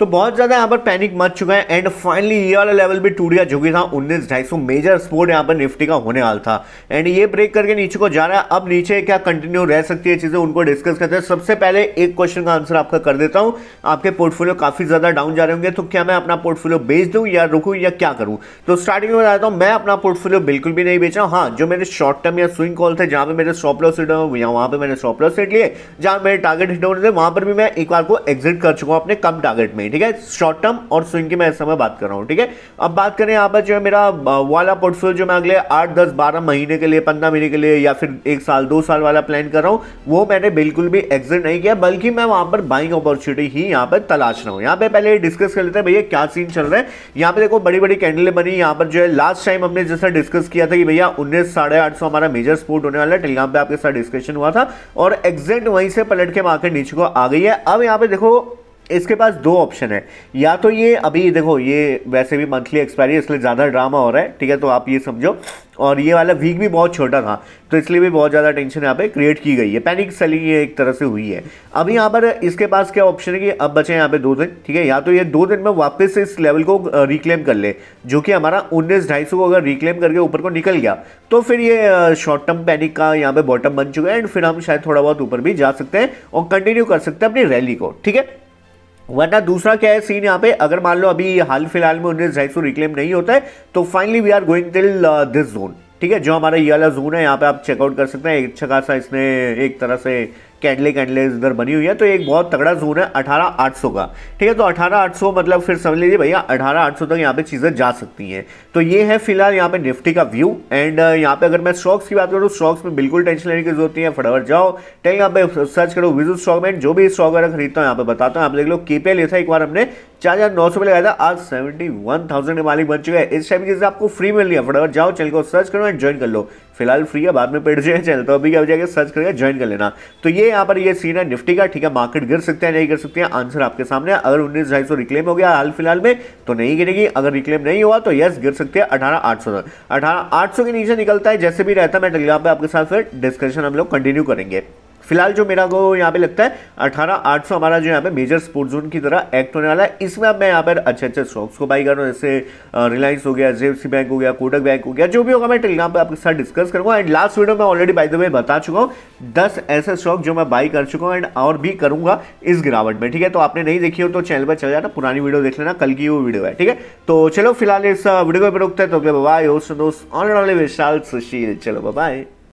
तो बहुत ज़्यादा यहाँ पर पैनिक मच चुका है एंड फाइनली ये वाला लेवल भी टूट गया जो कि था उन्नीस ढाई सौ मेजर स्पोर्ट यहाँ पर निफ्टी का होने वाला था एंड ये ब्रेक करके नीचे को जा रहा है अब नीचे क्या कंटिन्यू रह सकती है चीज़ें उनको डिस्कस करते हैं सबसे पहले एक क्वेश्चन का आंसर आपका कर देता हूँ आपके पोर्टफोलियो काफ़ी ज़्यादा डाउन जा रहे होंगे तो क्या मैं अपना पोर्टफोलियो बेच दूँ या रुकू या क्या करूँ तो स्टार्टिंग में बताता हूँ मैं अपना पोर्टफोलियो बिल्कुल भी नहीं बेचा हाँ जो मेरे शॉर्ट टर्म या स्विंग कॉल थे जहाँ पर मेरे स्टॉप लॉस हिट हुए या वहाँ पर मैंने स्टॉप लॉस हिट लिए जहाँ मेरे टारगेट हिट होने थे वहाँ पर भी मैं एक बार को एग्जिट कर चुका हूँ अपने कम टारगेट में में ठीक है शॉर्ट टर्म और स्विंग की मैं इस समय बात कर रहा हूँ ठीक है अब बात करें यहाँ पर जो है मेरा वाला पोर्टफोलियो जो मैं अगले आठ दस बारह महीने के लिए पंद्रह महीने के लिए या फिर एक साल दो साल वाला प्लान कर रहा हूँ वो मैंने बिल्कुल भी एग्जिट नहीं किया बल्कि मैं वहाँ पर बाइंग अपॉर्चुनिटी ही यहाँ पर तलाश रहा हूँ यहाँ पर पहले डिस्कस कर लेते हैं भैया क्या सीन चल रहा है यहाँ पर देखो बड़ी बड़ी कैंडल बनी यहाँ पर जो है लास्ट टाइम हमने जैसा डिस्कस किया था कि भैया उन्नीस साढ़े आठ सौ हमारा मेजर स्पोर्ट होने वाला है टेलीग्राम पे आपके साथ डिस्कशन हुआ था और एग्जिट वहीं से पलट के मार्केट नीचे को आ गई है अब यहाँ पे देखो इसके पास दो ऑप्शन है या तो ये अभी देखो ये वैसे भी मंथली एक्सपायरी इसलिए ज़्यादा ड्रामा हो रहा है ठीक है तो आप ये समझो और ये वाला वीक भी बहुत छोटा था तो इसलिए भी बहुत ज़्यादा टेंशन यहाँ पे क्रिएट की गई है पैनिक सेलिंग ये एक तरह से हुई है अब यहाँ पर इसके पास क्या ऑप्शन है कि अब बचे यहाँ पे दो दिन ठीक है या तो ये दो दिन में वापस इस लेवल को रिक्लेम कर ले जो कि हमारा उन्नीस ढाई को अगर रिक्लेम करके ऊपर को निकल गया तो फिर ये शॉर्ट टर्म पैनिक का यहाँ पर बॉटम बन चुका है एंड फिर हम शायद थोड़ा बहुत ऊपर भी जा सकते हैं और कंटिन्यू कर सकते हैं अपनी रैली को ठीक है वरना दूसरा क्या है सीन यहाँ पे अगर मान लो अभी हाल फिलहाल में उन्नीस ढाई रिक्लेम नहीं होता है तो finally we are going till this zone ठीक है जो हमारा ये वाला जोन है यहाँ पे आप चेकआउट कर सकते हैं अच्छा खासा इसने एक तरह से कैंडले कैंडले इधर बनी हुई है तो एक बहुत तगड़ा जोन है अठारह आठ सौ का ठीक है तो अठारह आठ सौ मतलब फिर समझ लीजिए भैया अठारह आठ सौ तक यहाँ पे चीज़ें जा सकती हैं तो ये है फिलहाल यहाँ पे निफ्टी का व्यू एंड uh, यहाँ पे अगर मैं स्टॉक्स की बात करूँ स्टॉक्स तो में बिल्कुल टेंशन लेने की जरूरत है फटाफट जाओ टेल यहाँ पे सर्च करो विजु स्टॉक में जो भी स्टॉक अगर खरीदता हूँ यहाँ पे बताता हूँ आप देख लो केपीएल पी था एक बार हमने चार हजार नौ सौ में लगाया था आज सेवेंटी वन थाउजेंड के मालिक बन चुके हैं इस टाइम की आपको फ्री मिल रही है फटाफट जाओ चैनल को सर्च करो एंड ज्वाइन कर लो फिलहाल फ्री है बाद में पेड जाए चैनल तो अभी क्या हो जाएगा सर्च करके ज्वाइन कर लेना तो ये यहाँ पर ये सीन है निफ्टी का ठीक है मार्केट गिर सकते हैं नहीं गिर सकते हैं आंसर आपके सामने है अगर उन्नीस ढाई सौ रिक्लेम हो गया हाल फिलहाल में तो नहीं गिरेगी अगर रिक्लेम नहीं हुआ तो यस गिर सकते हैं अठारह आठ सौ अठारह आठ सौ के नीचे निकलता है जैसे भी रहता है मैं टेलीग्राम पर आपके साथ फिर डिस्कशन हम लोग कंटिन्यू करेंगे फिलहाल जो मेरा को यहाँ पे लगता है अठारह आठ सौ हमारा जो यहाँ पे मेजर स्पोर्ट जोन की तरह एक्ट होने वाला है इसमें अब मैं यहाँ पर अच्छे अच्छे स्टॉक्स को बाई कर रहा हूँ जैसे रिलायंस हो गया जेफ सी बैंक हो गया कोटक बैंक हो गया जो भी होगा मैं टेलीग्राम पर आपके साथ डिस्कस करूँगा एंड लास्ट वीडियो में ऑलरेडी बाई द वे बता चुका हूँ दस ऐसे स्टॉक जो मैं बाई कर चुका हूँ एंड और भी करूँगा इस गिरावट में ठीक है तो आपने नहीं देखी हो तो चैनल पर चले जाना पुरानी वीडियो देख लेना कल की वो वीडियो है ठीक है तो चलो फिलहाल इस वीडियो पर रुकते हैं तो अगले बाय दोस्त ऑनलाइन विशाल सुशील चलो बाय